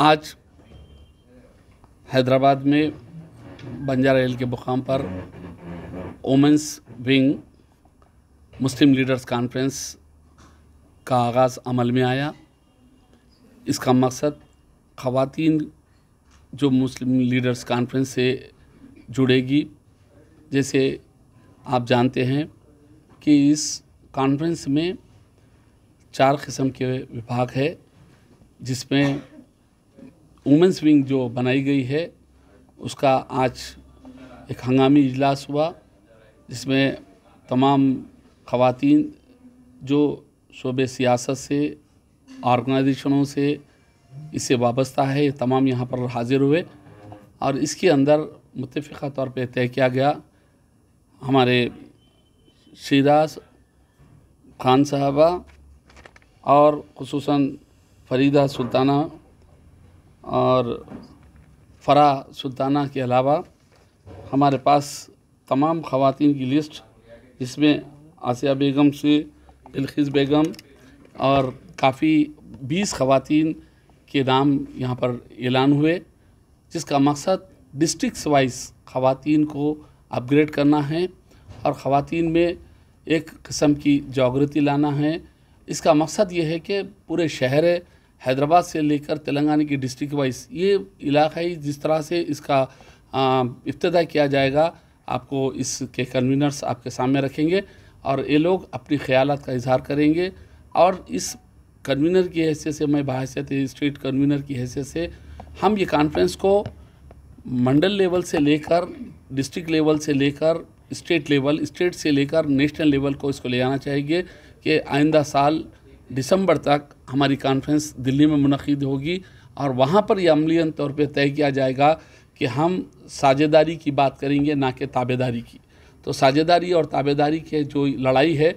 आज हैदराबाद में बंजारा रेल के मुकाम पर women's wing Muslim leaders conference का आगाज़ अमल में आया इसका मकसद ख़वातीन जो मुस्लिम लीडर्स कॉन्फ्रेंस से जुड़ेगी जैसे आप जानते हैं कि इस कॉन्फ्रेंस में चार किस्म के विभाग है जिसमें वुमेंस विंग जो बनाई गई है उसका आज एक हंगामी इजलास हुआ जिसमें तमाम खवतिन जो शोब सियासत से ऑर्गेनाइजेशनों से इससे वाबस्ता है तमाम यहाँ पर हाजिर हुए और इसके अंदर मुतफ़ा तौर पर तय किया गया हमारे शिराज खान साहबा और खसूस फरीदा सुल्ताना और फ़रा सुल्ताना के अलावा हमारे पास तमाम ख़वान की लिस्ट जिसमें आसिया बेगम से दिलखीज़ बेगम और काफ़ी बीस ख़वान के नाम यहाँ पर ऐलान हुए जिसका मकसद डिस्ट्रिक्स वाइज ख़वान को अपग्रेड करना है और ख़वान में एक कस्म की जागृति लाना है इसका मकसद ये है कि पूरे शहर हैदराबाद से लेकर तेलंगाना की डिस्ट्रिक्ट वाइज ये इलाकाई जिस तरह से इसका इब्तदा किया जाएगा आपको इसके कन्वीनर्स आपके सामने रखेंगे और ये लोग अपने ख्याल का इजहार करेंगे और इस कन्वीनर की हैसियत से मैं बाहसियत स्टेट कन्वीनर की हैसियत से हम ये कॉन्फ्रेंस को मंडल लेवल से लेकर डिस्ट्रिक्ट लेवल से लेकर स्टेट लेवल स्टेट से लेकर नेशनल लेवल को इसको ले आना चाहिए कि आइंदा साल दिसंबर तक हमारी कॉन्फ्रेंस दिल्ली में मनद होगी और वहाँ पर यह अमलियन तौर पर तय किया जाएगा कि हम साझेदारी की बात करेंगे ना कि ताबेदारी की तो साझेदारी और ताबेदारी के जो लड़ाई है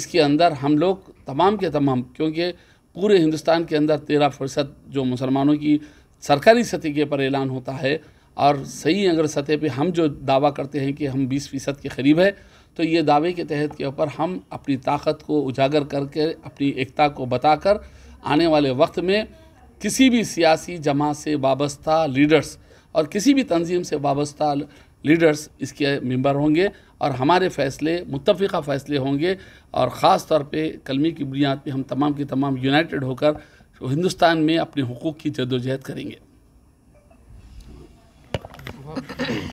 इसके अंदर हम लोग तमाम के तमाम क्योंकि पूरे हिंदुस्तान के अंदर तेरह फीसद जो मुसलमानों की सरकारी सतह के पर ऐलान होता है और सही अगर सतह पे हम जो दावा करते हैं कि हम बीस फ़ीसद के करीब है तो ये दावे के तहत के ऊपर हम अपनी ताकत को उजागर करके अपनी एकता को बताकर आने वाले वक्त में किसी भी सियासी जमात से वाबस्ता लीडर्स और किसी भी तंजीम से वाबस्ता लीडर्स इसके मेंबर होंगे और हमारे फैसले मुतफ़ा फ़ैसले होंगे और ख़ास तौर पे कलमी की बुनियाद पे हम तमाम की तमाम यूनाइटेड होकर हिंदुस्तान में अपने हकूक़ की जदोजहद करेंगे